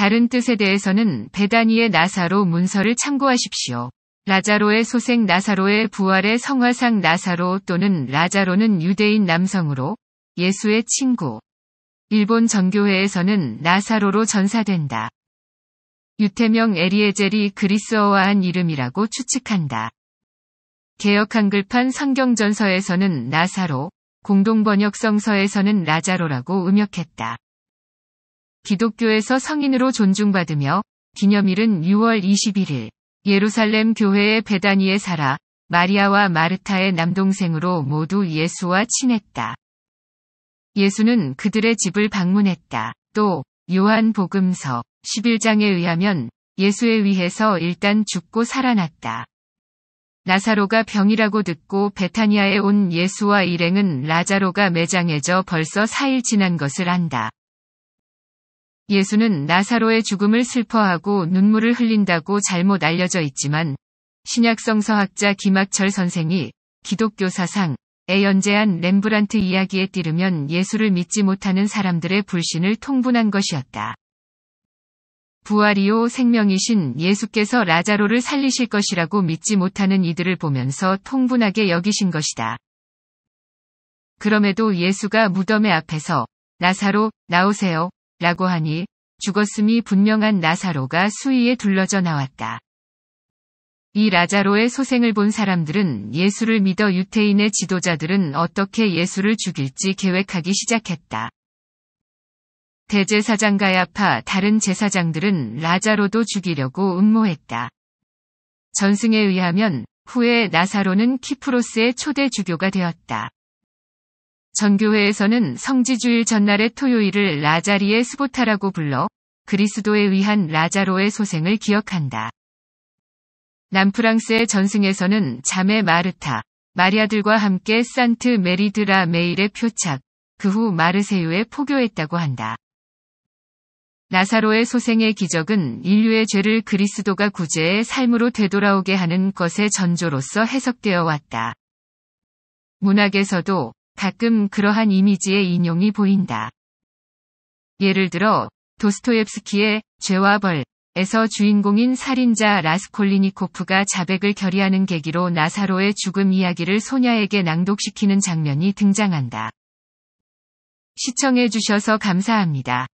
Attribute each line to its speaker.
Speaker 1: 다른 뜻에 대해서는 베다니의 나사로 문서를 참고하십시오. 라자로의 소생 나사로의 부활의 성화상 나사로 또는 라자로는 유대인 남성으로 예수의 친구. 일본 전교회에서는 나사로로 전사된다. 유태명 에리에젤이 그리스어화한 이름이라고 추측한다. 개역 한글판 성경전서에서는 나사로, 공동번역성서에서는 라자로라고 음역했다. 기독교에서 성인으로 존중받으며 기념일은 6월 21일 예루살렘 교회의 베다니에 살아 마리아와 마르타의 남동생으로 모두 예수와 친했다. 예수는 그들의 집을 방문했다. 또 요한 복음서 11장에 의하면 예수에 의해서 일단 죽고 살아났다. 나사로가 병이라고 듣고 베타니아에 온 예수와 일행은 라자로가 매장해져 벌써 4일 지난 것을 안다. 예수는 나사로의 죽음을 슬퍼하고 눈물을 흘린다고 잘못 알려져 있지만 신약성서학자 김학철 선생이 기독교 사상애연제한 렘브란트 이야기에 따르면 예수를 믿지 못하는 사람들의 불신을 통분한 것이었다. 부활이요 생명이신 예수께서 라자로를 살리실 것이라고 믿지 못하는 이들을 보면서 통분하게 여기신 것이다. 그럼에도 예수가 무덤의 앞에서 나사로 나오세요 라고 하니 죽었음이 분명한 나사로가 수위에 둘러져 나왔다. 이 라자로의 소생을 본 사람들은 예수를 믿어 유태인의 지도자들은 어떻게 예수를 죽일지 계획하기 시작했다. 대제사장 가야파 다른 제사장들은 라자로도 죽이려고 음모했다. 전승에 의하면 후에 나사로는 키프로스의 초대 주교가 되었다. 전교회에서는 성지주일 전날의 토요일을 라자리의 스보타라고 불러 그리스도에 의한 라자로의 소생을 기억한다. 남프랑스의 전승에서는 자매 마르타, 마리아들과 함께 산트 메리드라 메일의 표착, 그 후 마르세유에 포교했다고 한다. 나사로의 소생의 기적은 인류의 죄를 그리스도가 구제해 삶으로 되돌아오게 하는 것의 전조로서 해석되어 왔다. 문학에서도 가끔 그러한 이미지의 인용이 보인다. 예를 들어 도스토옙스키의 죄와 벌에서 주인공인 살인자 라스콜리니코프가 자백을 결의하는 계기로 나사로의 죽음 이야기를 소녀에게 낭독시키는 장면이 등장한다. 시청해주셔서 감사합니다.